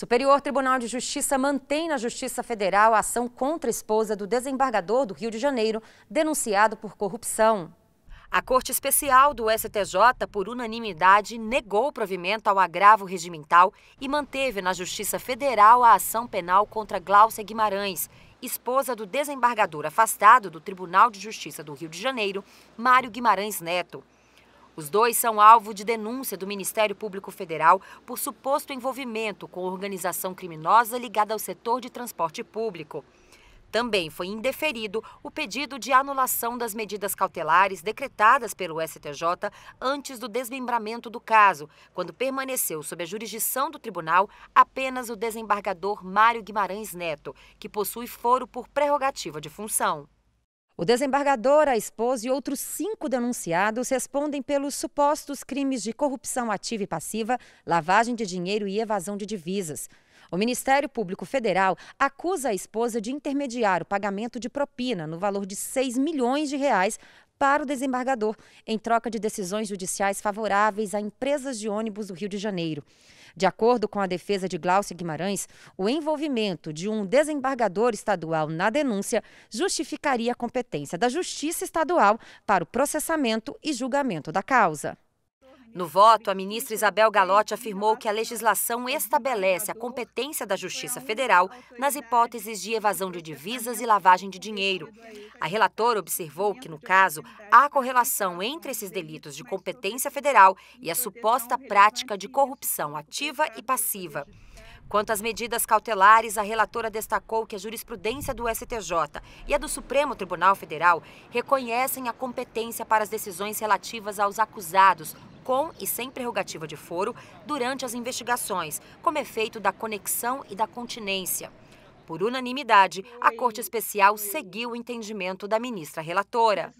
Superior Tribunal de Justiça mantém na Justiça Federal a ação contra a esposa do desembargador do Rio de Janeiro, denunciado por corrupção. A Corte Especial do STJ, por unanimidade, negou provimento ao agravo regimental e manteve na Justiça Federal a ação penal contra Glaucia Guimarães, esposa do desembargador afastado do Tribunal de Justiça do Rio de Janeiro, Mário Guimarães Neto. Os dois são alvo de denúncia do Ministério Público Federal por suposto envolvimento com organização criminosa ligada ao setor de transporte público. Também foi indeferido o pedido de anulação das medidas cautelares decretadas pelo STJ antes do desmembramento do caso, quando permaneceu sob a jurisdição do tribunal apenas o desembargador Mário Guimarães Neto, que possui foro por prerrogativa de função. O desembargador, a esposa e outros cinco denunciados respondem pelos supostos crimes de corrupção ativa e passiva, lavagem de dinheiro e evasão de divisas. O Ministério Público Federal acusa a esposa de intermediar o pagamento de propina no valor de 6 milhões de reais para o desembargador, em troca de decisões judiciais favoráveis a empresas de ônibus do Rio de Janeiro. De acordo com a defesa de Glaucia Guimarães, o envolvimento de um desembargador estadual na denúncia justificaria a competência da Justiça Estadual para o processamento e julgamento da causa. No voto, a ministra Isabel Galotti afirmou que a legislação estabelece a competência da Justiça Federal nas hipóteses de evasão de divisas e lavagem de dinheiro. A relatora observou que, no caso, há correlação entre esses delitos de competência federal e a suposta prática de corrupção ativa e passiva. Quanto às medidas cautelares, a relatora destacou que a jurisprudência do STJ e a do Supremo Tribunal Federal reconhecem a competência para as decisões relativas aos acusados com e sem prerrogativa de foro durante as investigações, como efeito da conexão e da continência. Por unanimidade, a Corte Especial seguiu o entendimento da ministra relatora.